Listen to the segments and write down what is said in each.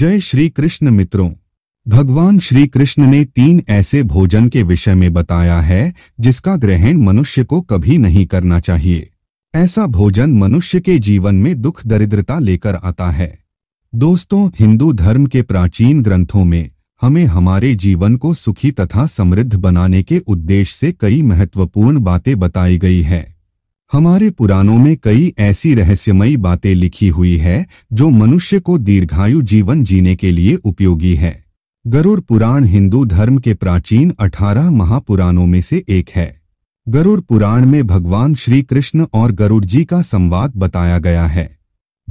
जय श्री कृष्ण मित्रों भगवान श्री कृष्ण ने तीन ऐसे भोजन के विषय में बताया है जिसका ग्रहण मनुष्य को कभी नहीं करना चाहिए ऐसा भोजन मनुष्य के जीवन में दुख दरिद्रता लेकर आता है दोस्तों हिंदू धर्म के प्राचीन ग्रंथों में हमें हमारे जीवन को सुखी तथा समृद्ध बनाने के उद्देश्य से कई महत्वपूर्ण बातें बताई गई है हमारे पुराणों में कई ऐसी रहस्यमयी बातें लिखी हुई है जो मनुष्य को दीर्घायु जीवन जीने के लिए उपयोगी है गरुड़ पुराण हिंदू धर्म के प्राचीन अठारह महापुराणों में से एक है गरुड़ पुराण में भगवान श्री कृष्ण और गरुड़ जी का संवाद बताया गया है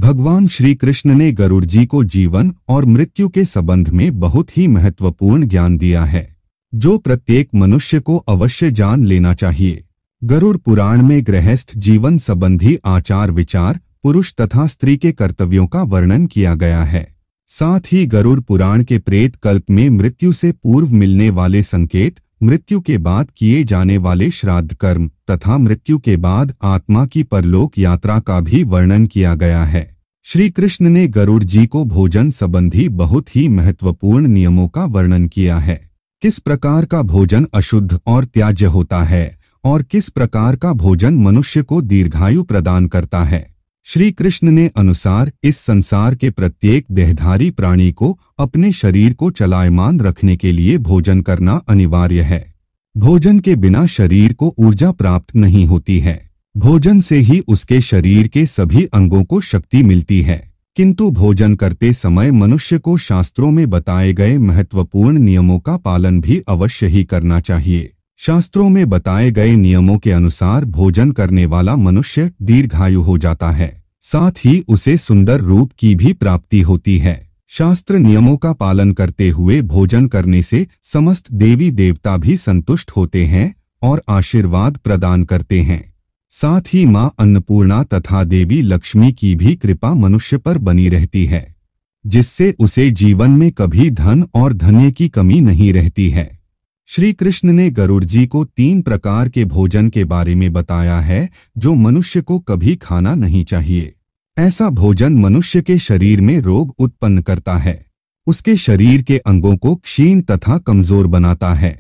भगवान श्री कृष्ण ने गरुड़ जी को जीवन और मृत्यु के संबंध में बहुत ही महत्वपूर्ण ज्ञान दिया है जो प्रत्येक मनुष्य को अवश्य जान लेना चाहिए गरुड़ पुराण में गृहस्थ जीवन संबंधी आचार विचार पुरुष तथा स्त्री के कर्तव्यों का वर्णन किया गया है साथ ही गरुड़ पुराण के प्रेत कल्प में मृत्यु से पूर्व मिलने वाले संकेत मृत्यु के बाद किए जाने वाले श्राद्ध कर्म तथा मृत्यु के बाद आत्मा की परलोक यात्रा का भी वर्णन किया गया है श्री कृष्ण ने गरुड़ जी को भोजन संबंधी बहुत ही महत्वपूर्ण नियमों का वर्णन किया है किस प्रकार का भोजन अशुद्ध और त्याज्य होता है और किस प्रकार का भोजन मनुष्य को दीर्घायु प्रदान करता है श्री कृष्ण ने अनुसार इस संसार के प्रत्येक देहधारी प्राणी को अपने शरीर को चलायमान रखने के लिए भोजन करना अनिवार्य है भोजन के बिना शरीर को ऊर्जा प्राप्त नहीं होती है भोजन से ही उसके शरीर के सभी अंगों को शक्ति मिलती है किंतु भोजन करते समय मनुष्य को शास्त्रों में बताए गए महत्वपूर्ण नियमों का पालन भी अवश्य ही करना चाहिए शास्त्रों में बताए गए नियमों के अनुसार भोजन करने वाला मनुष्य दीर्घायु हो जाता है साथ ही उसे सुंदर रूप की भी प्राप्ति होती है शास्त्र नियमों का पालन करते हुए भोजन करने से समस्त देवी देवता भी संतुष्ट होते हैं और आशीर्वाद प्रदान करते हैं साथ ही मां अन्नपूर्णा तथा देवी लक्ष्मी की भी कृपा मनुष्य पर बनी रहती है जिससे उसे जीवन में कभी धन और धन्य की कमी नहीं रहती है श्री कृष्ण ने गरुड़ जी को तीन प्रकार के भोजन के बारे में बताया है जो मनुष्य को कभी खाना नहीं चाहिए ऐसा भोजन मनुष्य के शरीर में रोग उत्पन्न करता है उसके शरीर के अंगों को क्षीण तथा कमजोर बनाता है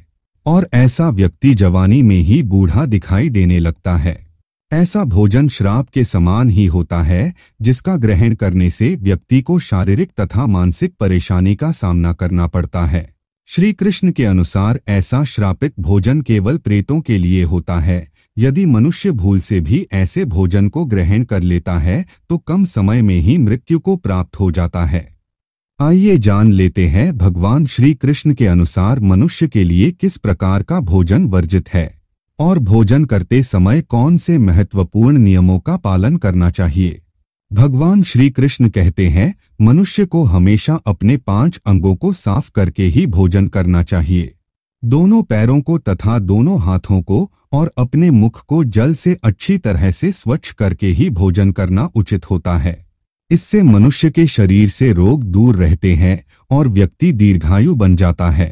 और ऐसा व्यक्ति जवानी में ही बूढ़ा दिखाई देने लगता है ऐसा भोजन श्राप के समान ही होता है जिसका ग्रहण करने से व्यक्ति को शारीरिक तथा मानसिक परेशानी का सामना करना पड़ता है श्री कृष्ण के अनुसार ऐसा श्रापित भोजन केवल प्रेतों के लिए होता है यदि मनुष्य भूल से भी ऐसे भोजन को ग्रहण कर लेता है तो कम समय में ही मृत्यु को प्राप्त हो जाता है आइए जान लेते हैं भगवान श्री कृष्ण के अनुसार मनुष्य के लिए किस प्रकार का भोजन वर्जित है और भोजन करते समय कौन से महत्वपूर्ण नियमों का पालन करना चाहिए भगवान श्री कृष्ण कहते हैं मनुष्य को हमेशा अपने पांच अंगों को साफ करके ही भोजन करना चाहिए दोनों पैरों को तथा दोनों हाथों को और अपने मुख को जल से अच्छी तरह से स्वच्छ करके ही भोजन करना उचित होता है इससे मनुष्य के शरीर से रोग दूर रहते हैं और व्यक्ति दीर्घायु बन जाता है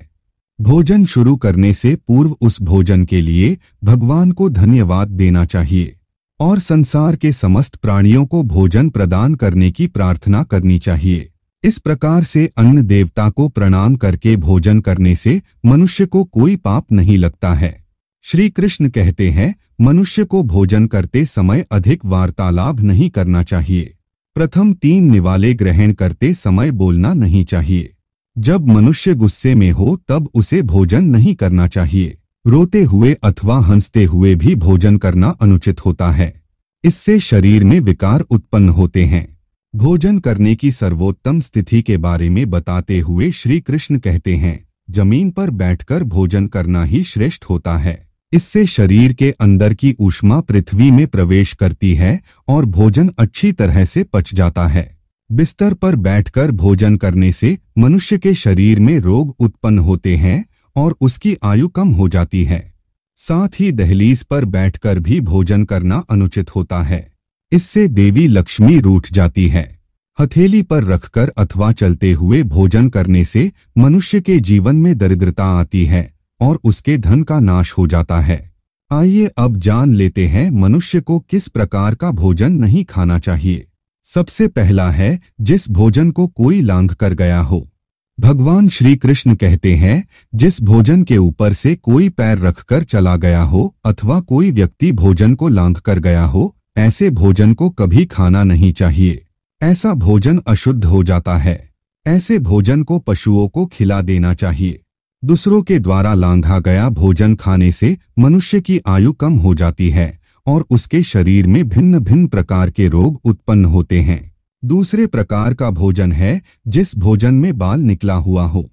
भोजन शुरू करने से पूर्व उस भोजन के लिए भगवान को धन्यवाद देना चाहिए और संसार के समस्त प्राणियों को भोजन प्रदान करने की प्रार्थना करनी चाहिए इस प्रकार से अन्न देवता को प्रणाम करके भोजन करने से मनुष्य को कोई पाप नहीं लगता है श्री कृष्ण कहते हैं मनुष्य को भोजन करते समय अधिक वार्तालाप नहीं करना चाहिए प्रथम तीन निवाले ग्रहण करते समय बोलना नहीं चाहिए जब मनुष्य गुस्से में हो तब उसे भोजन नहीं करना चाहिए रोते हुए अथवा हंसते हुए भी भोजन करना अनुचित होता है इससे शरीर में विकार उत्पन्न होते हैं भोजन करने की सर्वोत्तम स्थिति के बारे में बताते हुए श्री कृष्ण कहते हैं जमीन पर बैठकर भोजन करना ही श्रेष्ठ होता है इससे शरीर के अंदर की ऊष्मा पृथ्वी में प्रवेश करती है और भोजन अच्छी तरह से पच जाता है बिस्तर पर बैठकर भोजन करने से मनुष्य के शरीर में रोग उत्पन्न होते हैं और उसकी आयु कम हो जाती है साथ ही दहलीज पर बैठकर भी भोजन करना अनुचित होता है इससे देवी लक्ष्मी रूठ जाती है हथेली पर रखकर अथवा चलते हुए भोजन करने से मनुष्य के जीवन में दरिद्रता आती है और उसके धन का नाश हो जाता है आइए अब जान लेते हैं मनुष्य को किस प्रकार का भोजन नहीं खाना चाहिए सबसे पहला है जिस भोजन को कोई लांघ कर गया हो भगवान श्री कृष्ण कहते हैं जिस भोजन के ऊपर से कोई पैर रखकर चला गया हो अथवा कोई व्यक्ति भोजन को लांघ कर गया हो ऐसे भोजन को कभी खाना नहीं चाहिए ऐसा भोजन अशुद्ध हो जाता है ऐसे भोजन को पशुओं को खिला देना चाहिए दूसरों के द्वारा लांघा गया भोजन खाने से मनुष्य की आयु कम हो जाती है और उसके शरीर में भिन्न भिन्न प्रकार के रोग उत्पन्न होते हैं दूसरे प्रकार का भोजन है जिस भोजन में बाल निकला हुआ हो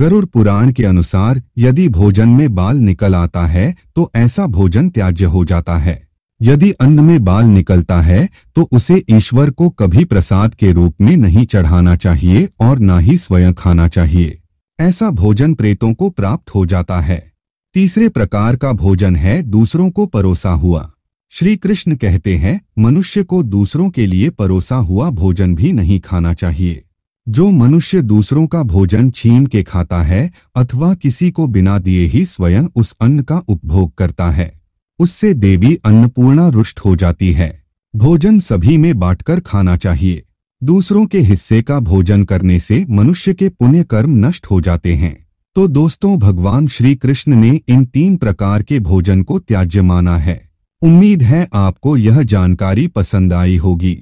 गरुड़ पुराण के अनुसार यदि भोजन में बाल निकल आता है तो ऐसा भोजन त्याज्य हो जाता है यदि अन्न में बाल निकलता है तो उसे ईश्वर को कभी प्रसाद के रूप में नहीं चढ़ाना चाहिए और ना ही स्वयं खाना चाहिए ऐसा भोजन प्रेतों को प्राप्त हो जाता है तीसरे प्रकार का भोजन है दूसरों को परोसा हुआ श्री कृष्ण कहते हैं मनुष्य को दूसरों के लिए परोसा हुआ भोजन भी नहीं खाना चाहिए जो मनुष्य दूसरों का भोजन छीन के खाता है अथवा किसी को बिना दिए ही स्वयं उस अन्न का उपभोग करता है उससे देवी अन्नपूर्णा रुष्ट हो जाती है भोजन सभी में बांटकर खाना चाहिए दूसरों के हिस्से का भोजन करने से मनुष्य के पुण्य कर्म नष्ट हो जाते हैं तो दोस्तों भगवान श्री कृष्ण ने इन तीन प्रकार के भोजन को त्याज्य माना है उम्मीद है आपको यह जानकारी पसंद आई होगी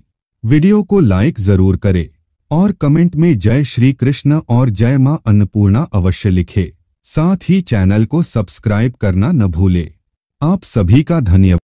वीडियो को लाइक जरूर करें और कमेंट में जय श्री कृष्ण और जय मां अन्नपूर्णा अवश्य लिखें साथ ही चैनल को सब्सक्राइब करना न भूलें आप सभी का धन्यवाद